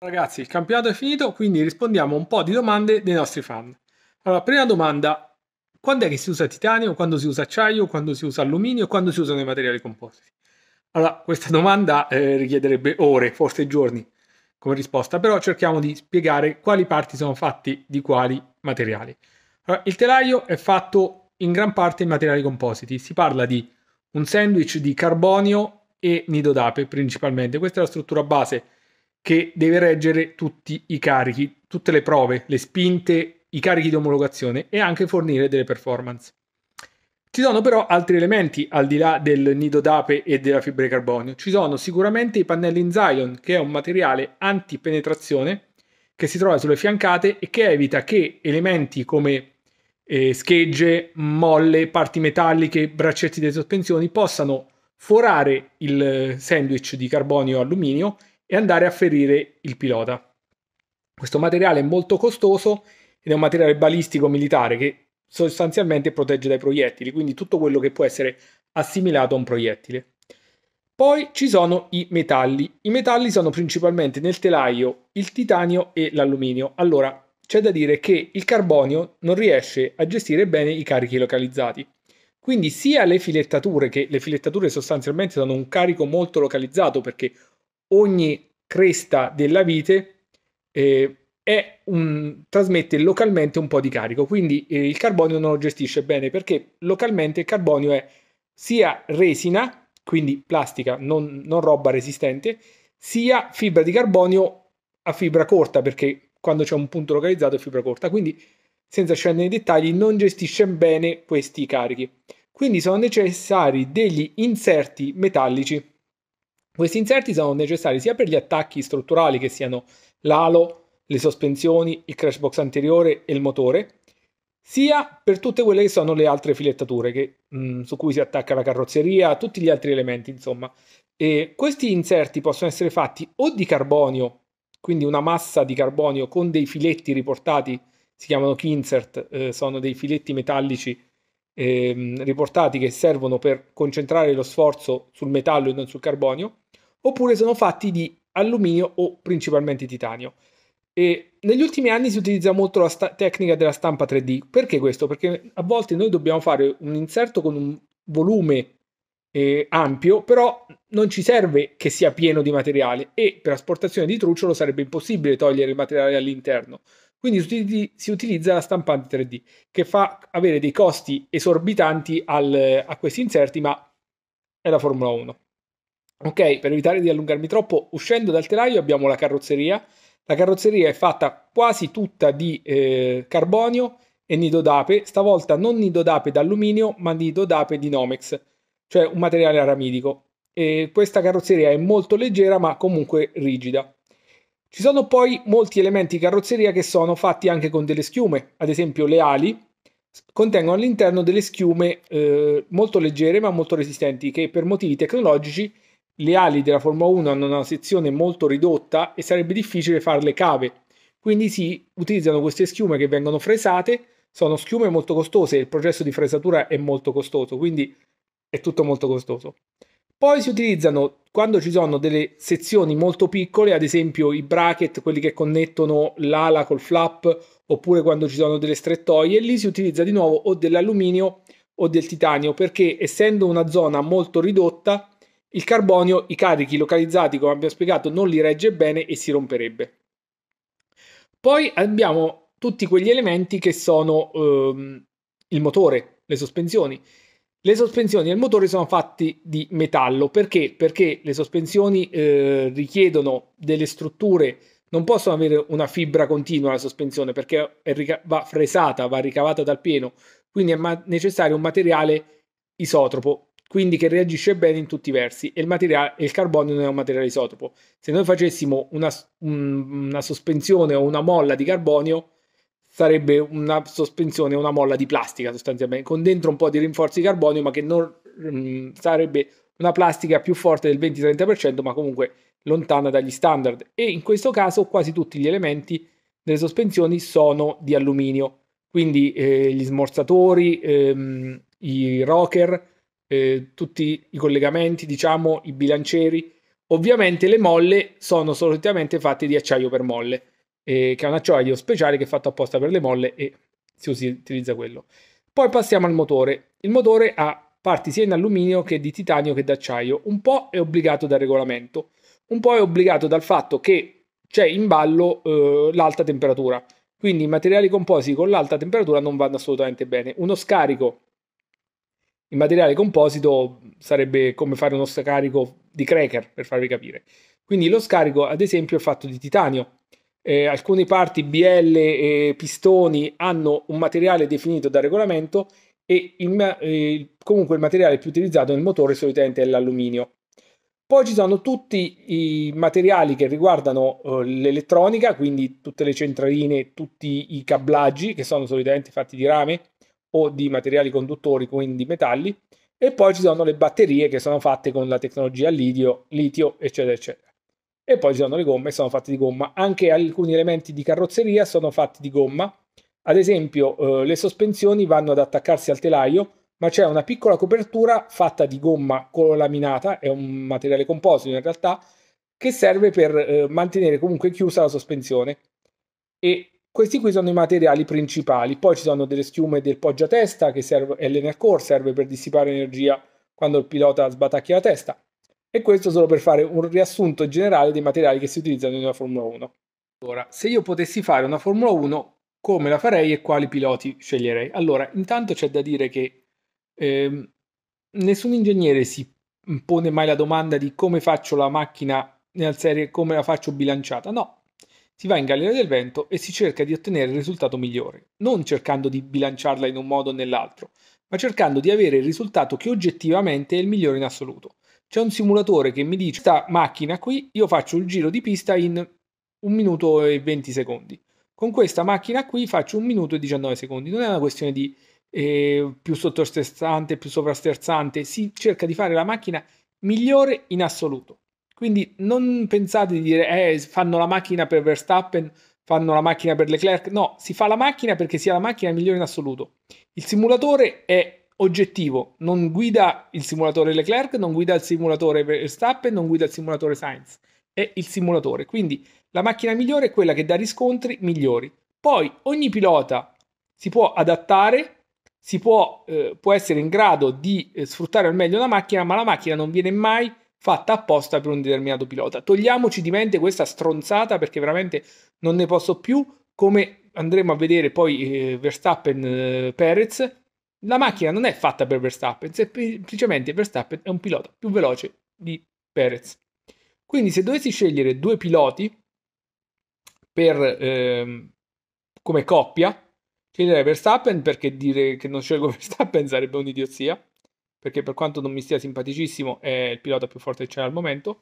Ragazzi, il campionato è finito, quindi rispondiamo a un po' di domande dei nostri fan. Allora, prima domanda, quando è che si usa titanio, quando si usa acciaio, quando si usa alluminio e quando si usano i materiali compositi? Allora, questa domanda eh, richiederebbe ore, forse giorni come risposta, però cerchiamo di spiegare quali parti sono fatte di quali materiali. Allora, il telaio è fatto in gran parte in materiali compositi, si parla di un sandwich di carbonio e nido d'ape principalmente, questa è la struttura base che deve reggere tutti i carichi, tutte le prove, le spinte, i carichi di omologazione e anche fornire delle performance. Ci sono però altri elementi al di là del nido d'ape e della fibra di carbonio. Ci sono sicuramente i pannelli in Zion, che è un materiale antipenetrazione che si trova sulle fiancate e che evita che elementi come eh, schegge, molle, parti metalliche, braccetti delle sospensioni possano forare il eh, sandwich di carbonio alluminio e andare a ferire il pilota. Questo materiale è molto costoso ed è un materiale balistico militare che sostanzialmente protegge dai proiettili, quindi tutto quello che può essere assimilato a un proiettile. Poi ci sono i metalli. I metalli sono principalmente nel telaio il titanio e l'alluminio. Allora, c'è da dire che il carbonio non riesce a gestire bene i carichi localizzati. Quindi sia le filettature, che le filettature sostanzialmente sono un carico molto localizzato perché ogni cresta della vite eh, un, trasmette localmente un po' di carico, quindi eh, il carbonio non lo gestisce bene perché localmente il carbonio è sia resina, quindi plastica, non, non roba resistente, sia fibra di carbonio a fibra corta perché quando c'è un punto localizzato è fibra corta, quindi senza scendere nei dettagli non gestisce bene questi carichi. Quindi sono necessari degli inserti metallici questi inserti sono necessari sia per gli attacchi strutturali che siano l'alo, le sospensioni, il crash box anteriore e il motore, sia per tutte quelle che sono le altre filettature che, mh, mm, su cui si attacca la carrozzeria, tutti gli altri elementi, insomma. E questi inserti possono essere fatti o di carbonio, quindi una massa di carbonio con dei filetti riportati, si chiamano kinsert, eh, sono dei filetti metallici eh, riportati che servono per concentrare lo sforzo sul metallo e non sul carbonio, oppure sono fatti di alluminio o principalmente titanio. E negli ultimi anni si utilizza molto la sta- tecnica della stampa 3D. Perché questo? Perché a volte noi dobbiamo fare un inserto con un volume eh, ampio, però non ci serve che sia pieno di materiale e per asportazione di trucciolo sarebbe impossibile togliere il materiale all'interno. Quindi si utilizza la stampante 3D che fa avere dei costi esorbitanti al, a questi inserti, ma è la Formula 1. Ok, per evitare di allungarmi troppo, uscendo dal telaio abbiamo la carrozzeria. La carrozzeria è fatta quasi tutta di eh, carbonio e nido d'ape, stavolta non nido d'ape d'alluminio, ma nido d'ape di Nomex, cioè un materiale aramidico. E questa carrozzeria è molto leggera, ma comunque rigida. Ci sono poi molti elementi carrozzeria che sono fatti anche con delle schiume, ad esempio le ali contengono all'interno delle schiume eh, molto leggere ma molto resistenti che per motivi tecnologici le ali della Formula 1 hanno una sezione molto ridotta e sarebbe difficile farle cave, quindi si utilizzano queste schiume che vengono fresate, sono schiume molto costose e il processo di fresatura è molto costoso, quindi è tutto molto costoso. Poi si utilizzano quando ci sono delle sezioni molto piccole, ad esempio i bracket, quelli che connettono l'ala col flap, oppure quando ci sono delle strettoie, lì si utilizza di nuovo o dell'alluminio o del titanio, perché essendo una zona molto ridotta il carbonio i carichi localizzati, come abbiamo spiegato, non li regge bene e si romperebbe. Poi abbiamo tutti quegli elementi che sono ehm, il motore, le sospensioni. Le sospensioni e il motore sono fatti di metallo perché? Perché le sospensioni eh, richiedono delle strutture, non possono avere una fibra continua la sospensione perché va fresata, va ricavata dal pieno, quindi è necessario un materiale isotropo quindi che reagisce bene in tutti i versi e il, materiale, il carbonio non è un materiale isotopo. Se noi facessimo una, una sospensione o una molla di carbonio, sarebbe una sospensione o una molla di plastica sostanzialmente, con dentro un po' di rinforzi di carbonio, ma che non, mm, sarebbe una plastica più forte del 20-30%, ma comunque lontana dagli standard. E in questo caso quasi tutti gli elementi delle sospensioni sono di alluminio, quindi eh, gli smorzatori, ehm, i rocker, eh, tutti i collegamenti, diciamo, i bilancieri. Ovviamente le molle sono solitamente fatte di acciaio per molle, eh, che è un acciaio speciale che è fatto apposta per le molle e si utilizza quello. Poi passiamo al motore. Il motore ha parti sia in alluminio che di titanio che d'acciaio. Un po' è obbligato dal regolamento, un po' è obbligato dal fatto che c'è in ballo eh, l'alta temperatura. Quindi i materiali compositi con l'alta temperatura non vanno assolutamente bene. Uno scarico il materiale composito sarebbe come fare uno scarico di cracker, per farvi capire. Quindi lo scarico, ad esempio, è fatto di titanio. Eh, alcune parti BL e pistoni hanno un materiale definito da regolamento e il, eh, comunque il materiale più utilizzato nel motore solitamente è l'alluminio. Poi ci sono tutti i materiali che riguardano eh, l'elettronica, quindi tutte le centraline, tutti i cablaggi che sono solitamente fatti di rame, o di materiali conduttori, quindi metalli, e poi ci sono le batterie che sono fatte con la tecnologia litio, litio eccetera, eccetera. E poi ci sono le gomme, sono fatte di gomma. Anche alcuni elementi di carrozzeria sono fatti di gomma. Ad esempio, eh, le sospensioni vanno ad attaccarsi al telaio, ma c'è una piccola copertura fatta di gomma cololaminata, è un materiale composito in realtà, che serve per eh, mantenere comunque chiusa la sospensione. E questi qui sono i materiali principali, poi ci sono delle schiume del poggiatesta che serve, e Core, serve per dissipare energia quando il pilota sbatacchia la testa. E questo solo per fare un riassunto generale dei materiali che si utilizzano in una Formula 1. Ora, se io potessi fare una Formula 1, come la farei e quali piloti sceglierei? Allora, intanto c'è da dire che eh, nessun ingegnere si pone mai la domanda di come faccio la macchina nella serie, come la faccio bilanciata. No, si va in galera del vento e si cerca di ottenere il risultato migliore, non cercando di bilanciarla in un modo o nell'altro, ma cercando di avere il risultato che oggettivamente è il migliore in assoluto. C'è un simulatore che mi dice questa macchina qui, io faccio il giro di pista in 1 minuto e 20 secondi. Con questa macchina qui faccio 1 minuto e 19 secondi. Non è una questione di eh, più sottostessante, più sovrasterzante, si cerca di fare la macchina migliore in assoluto. Quindi non pensate di dire, eh, fanno la macchina per Verstappen, fanno la macchina per Leclerc. No, si fa la macchina perché sia la macchina migliore in assoluto. Il simulatore è oggettivo, non guida il simulatore Leclerc, non guida il simulatore Verstappen, non guida il simulatore Sainz. È il simulatore. Quindi la macchina migliore è quella che dà riscontri migliori. Poi ogni pilota si può adattare si può, eh, può, essere in grado di eh, sfruttare al meglio la macchina, ma la macchina non viene mai fatta apposta per un determinato pilota. Togliamoci di mente questa stronzata perché veramente non ne posso più, come andremo a vedere poi eh, Verstappen eh, Perez. La macchina non è fatta per Verstappen, semplicemente Verstappen è un pilota più veloce di Perez. Quindi se dovessi scegliere due piloti per, ehm, come coppia, sceglierei Verstappen perché dire che non scelgo Verstappen sarebbe un'idiozia perché per quanto non mi stia simpaticissimo è il pilota più forte che c'è al momento.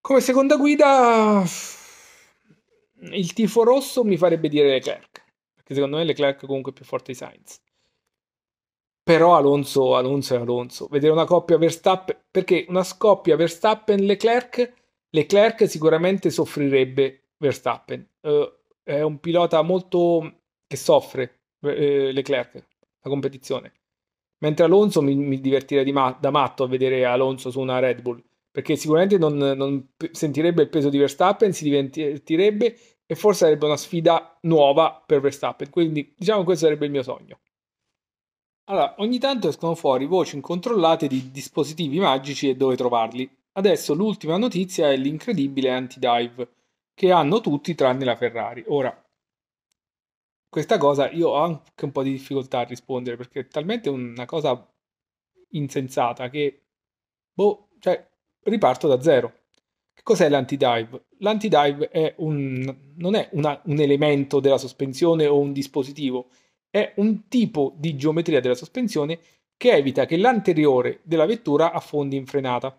Come seconda guida il tifo rosso mi farebbe dire Leclerc, perché secondo me Leclerc è comunque più forte di Sainz. Però Alonso, Alonso e Alonso, vedere una coppia Verstappen, perché una scoppia Verstappen-Leclerc, Leclerc sicuramente soffrirebbe Verstappen. Uh, è un pilota molto che soffre eh, Leclerc, la competizione. Mentre Alonso mi, mi divertirei ma- da matto a vedere Alonso su una Red Bull, perché sicuramente non, non sentirebbe il peso di Verstappen, si divertirebbe e forse sarebbe una sfida nuova per Verstappen. Quindi diciamo questo sarebbe il mio sogno. Allora, ogni tanto escono fuori voci incontrollate di dispositivi magici e dove trovarli. Adesso l'ultima notizia è l'incredibile anti-dive che hanno tutti tranne la Ferrari. Ora, questa cosa io ho anche un po' di difficoltà a rispondere perché è talmente una cosa insensata che, boh, cioè, riparto da zero. Che cos'è l'antidive? L'antidive è un, non è una, un elemento della sospensione o un dispositivo, è un tipo di geometria della sospensione che evita che l'anteriore della vettura affondi in frenata.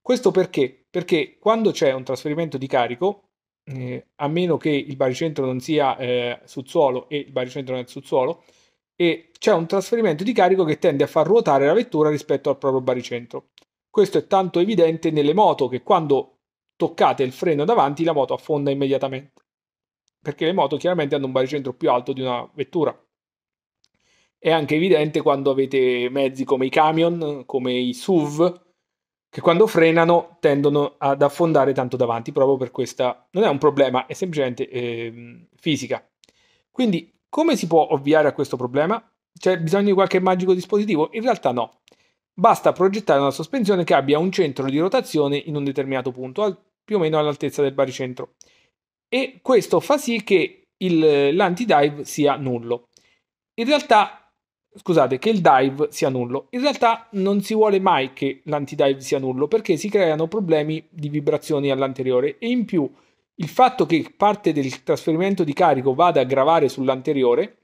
Questo perché? Perché quando c'è un trasferimento di carico, eh, a meno che il baricentro non sia eh, suolo e il baricentro non è sul suolo, e c'è un trasferimento di carico che tende a far ruotare la vettura rispetto al proprio baricentro. Questo è tanto evidente nelle moto che quando toccate il freno davanti la moto affonda immediatamente, perché le moto chiaramente hanno un baricentro più alto di una vettura. È anche evidente quando avete mezzi come i camion, come i SUV, che quando frenano tendono ad affondare tanto davanti, proprio per questa... non è un problema, è semplicemente eh, fisica. Quindi come si può ovviare a questo problema? C'è bisogno di qualche magico dispositivo? In realtà no. Basta progettare una sospensione che abbia un centro di rotazione in un determinato punto, al, più o meno all'altezza del baricentro. E questo fa sì che il, l'anti-dive sia nullo. In realtà scusate, che il dive sia nullo. In realtà non si vuole mai che l'antidive sia nullo perché si creano problemi di vibrazioni all'anteriore e in più il fatto che parte del trasferimento di carico vada a gravare sull'anteriore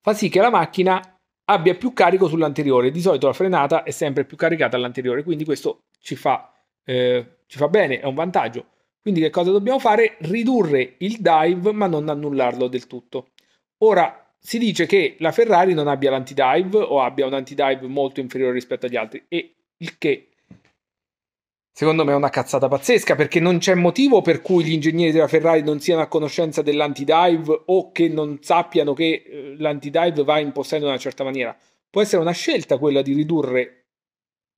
fa sì che la macchina abbia più carico sull'anteriore. Di solito la frenata è sempre più caricata all'anteriore, quindi questo ci fa, eh, ci fa bene, è un vantaggio. Quindi che cosa dobbiamo fare? Ridurre il dive ma non annullarlo del tutto. Ora si dice che la Ferrari non abbia l'antidive o abbia un antidive molto inferiore rispetto agli altri e il che secondo me è una cazzata pazzesca perché non c'è motivo per cui gli ingegneri della Ferrari non siano a conoscenza dell'antidive o che non sappiano che eh, l'antidive va in possesso in una certa maniera. Può essere una scelta quella di ridurre,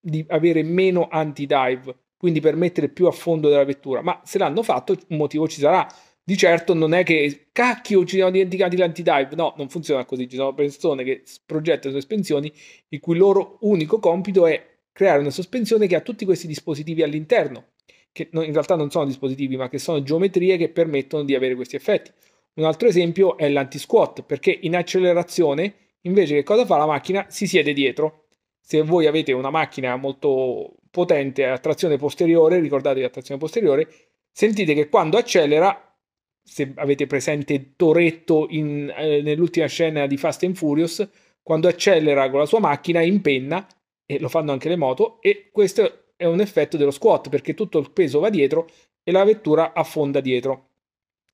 di avere meno antidive, quindi permettere più a fondo della vettura, ma se l'hanno fatto un motivo ci sarà di certo non è che cacchio ci siamo dimenticati l'antidive, no, non funziona così, ci sono persone che progettano sospensioni il cui loro unico compito è creare una sospensione che ha tutti questi dispositivi all'interno, che in realtà non sono dispositivi, ma che sono geometrie che permettono di avere questi effetti. Un altro esempio è l'anti-squat, perché in accelerazione invece che cosa fa la macchina? Si siede dietro. Se voi avete una macchina molto potente a trazione posteriore, ricordatevi la trazione posteriore, sentite che quando accelera se avete presente Toretto in, eh, nell'ultima scena di Fast and Furious, quando accelera con la sua macchina in penna, e lo fanno anche le moto, e questo è un effetto dello squat, perché tutto il peso va dietro e la vettura affonda dietro.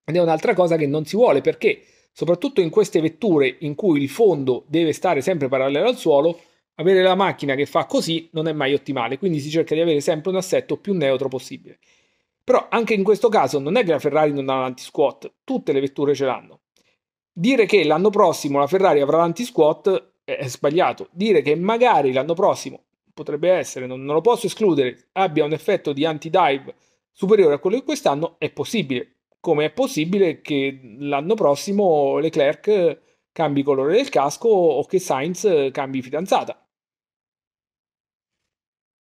Ed è un'altra cosa che non si vuole, perché soprattutto in queste vetture in cui il fondo deve stare sempre parallelo al suolo, avere la macchina che fa così non è mai ottimale, quindi si cerca di avere sempre un assetto più neutro possibile. Però anche in questo caso non è che la Ferrari non ha l'anti-squat, tutte le vetture ce l'hanno. Dire che l'anno prossimo la Ferrari avrà l'anti-squat è sbagliato. Dire che magari l'anno prossimo potrebbe essere, non, non lo posso escludere, abbia un effetto di anti-dive superiore a quello di quest'anno è possibile. Come è possibile che l'anno prossimo Leclerc cambi colore del casco o che Sainz cambi fidanzata.